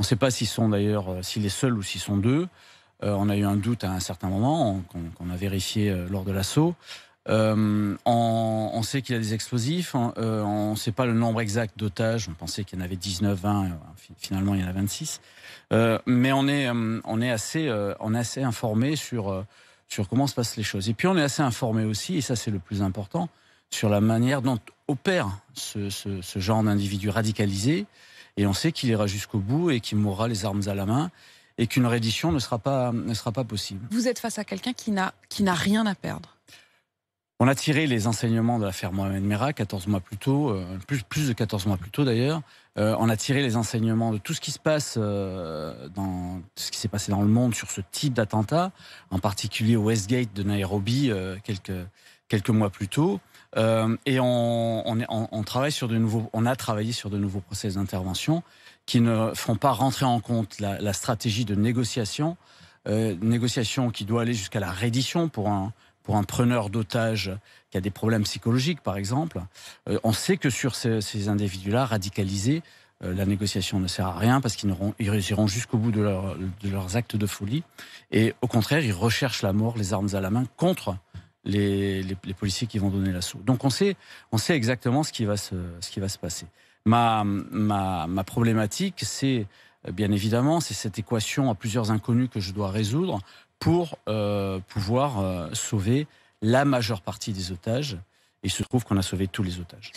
On ne sait pas s'ils sont d'ailleurs, euh, s'il est seul ou s'ils sont deux. Euh, on a eu un doute à un certain moment, qu'on a vérifié euh, lors de l'assaut. Euh, on, sait qu'il a des explosifs, hein, on ne sait pas le nombre exact d'otages, on pensait qu'il y en avait 19, 20, finalement il y en a 26. Euh, mais on est, on est assez, on assez informé sur, sur comment se passent les choses. Et puis on est assez informé aussi, et ça c'est le plus important, sur la manière dont opère ce, ce, ce genre d'individu radicalisé et on sait qu'il ira jusqu'au bout et qu'il mourra les armes à la main et qu'une reddition ne sera pas, ne sera pas possible. Vous êtes face à quelqu'un qui n'a, rien à perdre. On a tiré les enseignements de l'affaire Mohamed Merah 14 mois plus tôt, euh, plus, plus de 14 mois plus tôt d'ailleurs. Euh, on a tiré les enseignements de tout ce qui se passe euh, dans ce qui s'est passé dans le monde sur ce type d'attentat, en particulier au Westgate de Nairobi quelques mois plus tôt. Euh, et on, travaille sur de nouveaux, on a travaillé sur de nouveaux process d'intervention qui ne font pas rentrer en compte la, stratégie de négociation, euh, négociation qui doit aller jusqu'à la reddition pour un, pour un preneur d'otages qui a des problèmes psychologiques, par exemple. Euh, on sait que sur ces, individus-là, radicalisés, la négociation ne sert à rien parce qu'ils iront jusqu'au bout de, de, leurs actes de folie. Et au contraire, ils recherchent la mort, les armes à la main, contre les, policiers qui vont donner l'assaut. Donc on sait, on sait exactement ce qui va se, ce qui va se passer. Ma, ma, ma problématique, c'est euh, bien évidemment, c'est cette équation à plusieurs inconnus que je dois résoudre pour euh, pouvoir euh, sauver la majeure partie des otages. il se trouve qu'on a sauvé tous les otages.